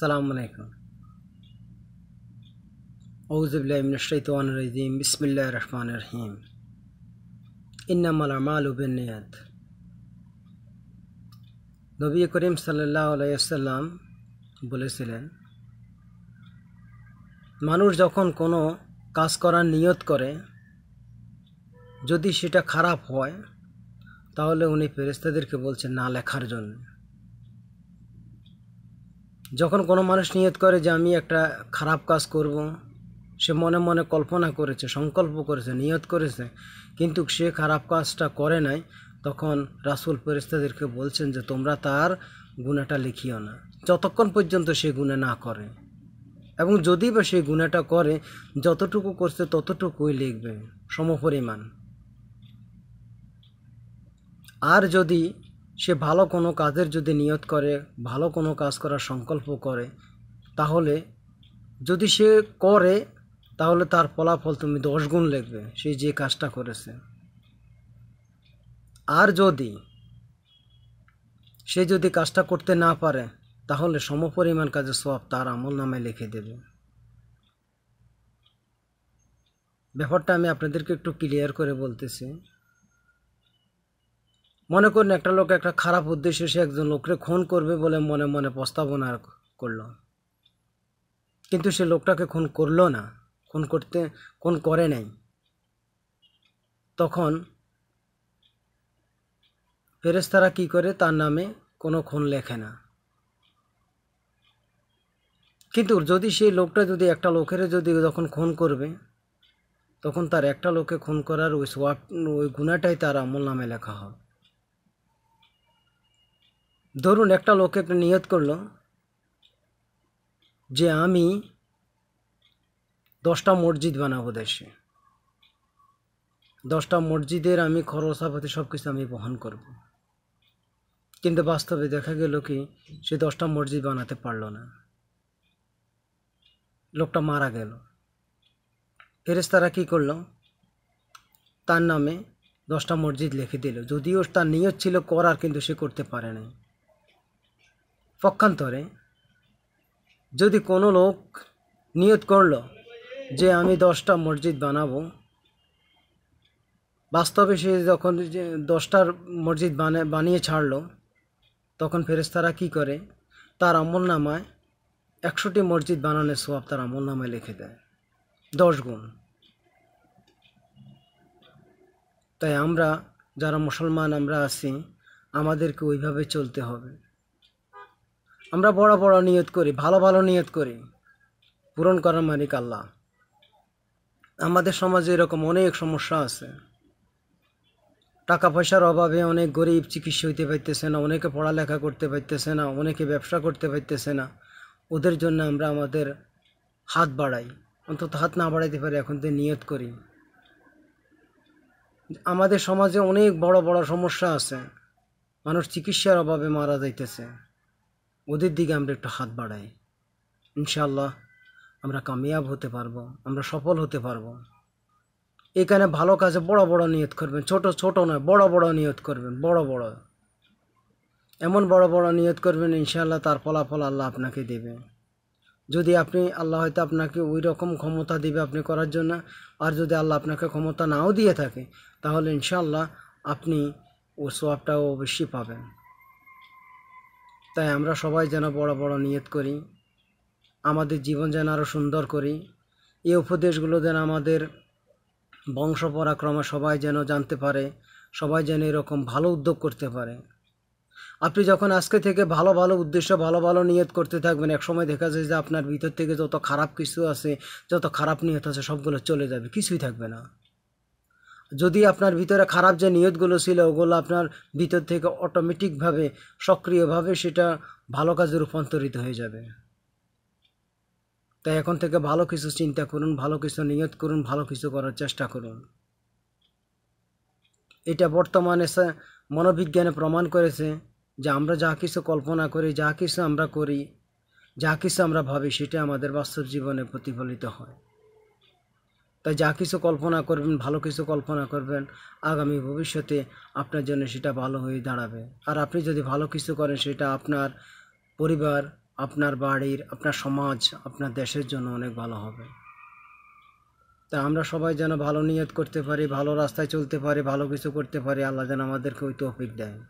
সালাম আলাইকুম ওজুবিল্লাহিম বিসমিল্লা রহমান রহিম ইন্নামাল আমাল উবিনিয়াত নবী করিম সাল্লাহ আলাইসাল্লাম বলেছিলেন মানুষ যখন কোনো কাজ করার নিয়ত করে যদি সেটা খারাপ হয় তাহলে উনি ফেরেস্তাদেরকে বলছেন না লেখার জন্য যখন কোনো মানুষ নিয়ত করে যে আমি একটা খারাপ কাজ করব সে মনে মনে কল্পনা করেছে সংকল্প করেছে নিয়ত করেছে কিন্তু সে খারাপ কাজটা করে নাই তখন রাসুল ফেরিস্তাদেরকে বলছেন যে তোমরা তার গুণাটা লিখিও না যতক্ষণ পর্যন্ত সে গুণে না করে এবং যদি বা সেই গুণাটা করে যতটুকু করছে ততটুকুই লিখবে সমপরিমাণ আর যদি সে ভালো কোনো কাজের যদি নিয়ত করে ভালো কোনো কাজ করার সংকল্প করে তাহলে যদি সে করে তাহলে তার ফলাফল তুমি দশ গুণ লিখবে সে যে কাজটা করেছে আর যদি সে যদি কাজটা করতে না পারে তাহলে সমপরিমাণ কাজের সব তার আমল নামে লিখে দেবে ব্যাপারটা আমি আপনাদেরকে একটু ক্লিয়ার করে বলতেছি মনে করুন একটা লোক একটা খারাপ উদ্দেশ্যে সে একজন লোককে খুন করবে বলে মনে মনে প্রস্তাবনা করল কিন্তু সে লোকটাকে খুন করলো না খুন করতে খুন করে নাই তখন ফেরেস্তারা কি করে তার নামে কোনো খুন লেখে না কিন্তু যদি সেই লোকটা যদি একটা লোকের যদি যখন খুন করবে তখন তার একটা লোকে খুন করার ওই সোয়াব ওই গুণাটাই তার আমল নামে লেখা হবে ধরুন একটা লোক একটা নিয়ত করলো যে আমি দশটা মসজিদ বানাবো দেশে দশটা মসজিদের আমি আপাতি সব কিছু আমি বহন করব। কিন্তু বাস্তবে দেখা গেল কি সে দশটা মসজিদ বানাতে পারল না লোকটা মারা গেল তারা কী করল তার নামে দশটা মসজিদ লিখে দিল যদিও তার নিয়ত ছিল করার কিন্তু সে করতে পারে নাই পক্ষান্তরে যদি কোনো লোক নিয়ত করল যে আমি দশটা মসজিদ বানাবো বাস্তবে সে যখন দশটার মসজিদ বানিয়ে ছাড়লো তখন ফেরেস্তারা কি করে তার আমল নামায় একশোটি মসজিদ বানানোর সোয়াব তার আমল নামায় লিখে দেয় দশ গুণ তাই আমরা যারা মুসলমান আমরা আছি আমাদেরকে ওইভাবে চলতে হবে আমরা বড় বড় নিয়ত করি ভালো ভালো নিয়ত করি পূরণ করার মালিক আল্লাহ আমাদের সমাজে এরকম অনেক সমস্যা আছে টাকা পয়সার অভাবে অনেক গরিব চিকিৎসা হইতে পারতেছে না অনেকে পড়ালেখা করতে পারতেছে না অনেকে ব্যবসা করতে পারতেছে না ওদের জন্য আমরা আমাদের হাত বাড়াই অন্তত হাত না বাড়াইতে পারি এখন তো নিয়ত করি আমাদের সমাজে অনেক বড় বড় সমস্যা আছে মানুষ চিকিৎসার অভাবে মারা যাইতেছে ওদের দিকে আমরা একটু হাত বাড়াই ইনশাল্লাহ আমরা কামিয়াব হতে পারবো আমরা সফল হতে পারবো এখানে ভালো কাজে বড় বড় নিয়ত করবেন ছোট ছোট নয় বড় বড় নিয়ত করবেন বড় বড় এমন বড় বড় নিয়ত করবেন ইনশাল্লাহ তার ফলাফল আল্লাহ আপনাকে দেবে যদি আপনি আল্লাহ হয়তো আপনাকে ওই রকম ক্ষমতা দিবে আপনি করার জন্য আর যদি আল্লাহ আপনাকে ক্ষমতা নাও দিয়ে থাকে তাহলে ইনশাল্লাহ আপনি ও সোয়াবটাও অবশ্যই পাবেন তাই আমরা সবাই যেন বড় বড় নিয়ত করি আমাদের জীবন যেন আরও সুন্দর করি এই উপদেশগুলো যেন আমাদের বংশ পরাক্রমে সবাই যেন জানতে পারে সবাই যেন এরকম ভালো উদ্যোগ করতে পারে আপনি যখন আজকে থেকে ভালো ভালো উদ্দেশ্য ভালো ভালো নিয়ত করতে থাকবেন একসময় দেখা যায় যে আপনার ভিতর থেকে যত খারাপ কিছু আছে যত খারাপ নিয়ত আছে সবগুলো চলে যাবে কিছুই থাকবে না যদি আপনার ভিতরে খারাপ যে নিয়তগুলো ছিল ওগুলো আপনার ভিতর থেকে অটোমেটিকভাবে সক্রিয়ভাবে সেটা ভালো কাজে রূপান্তরিত হয়ে যাবে তাই এখন থেকে ভালো কিছু চিন্তা করুন ভালো কিছু নিয়ত করুন ভালো কিছু করার চেষ্টা করুন এটা বর্তমানে মনোবিজ্ঞানে প্রমাণ করেছে যে আমরা যা কিছু কল্পনা করি যা কিছু আমরা করি যা কিছু আমরা ভাবি সেটা আমাদের বাস্তব জীবনে প্রতিফলিত হয় তাই যা কিছু কল্পনা করবেন ভালো কিছু কল্পনা করবেন আগামী ভবিষ্যতে আপনার জন্য সেটা ভালো হয়ে দাঁড়াবে আর আপনি যদি ভালো কিছু করেন সেটা আপনার পরিবার আপনার বাড়ির আপনার সমাজ আপনার দেশের জন্য অনেক ভালো হবে তা আমরা সবাই যেন ভালো নিয়ত করতে পারি ভালো রাস্তায় চলতে পারি ভালো কিছু করতে পারি আল্লাহ যেন আমাদেরকে ওই তৌফিক দেয়